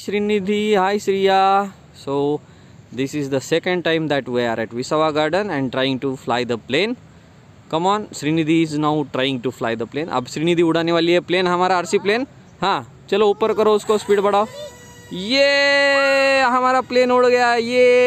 Srinidhi hi Shriya so this is the second time that we are at Visava garden and trying to fly the plane come on Shrinidhi is now trying to fly the plane अब श्रीनिधि उड़ाने वाली है plane हमारा RC plane हाँ चलो ऊपर करो उसको स्पीड बढ़ाओ ये हमारा प्लेन उड़ गया ये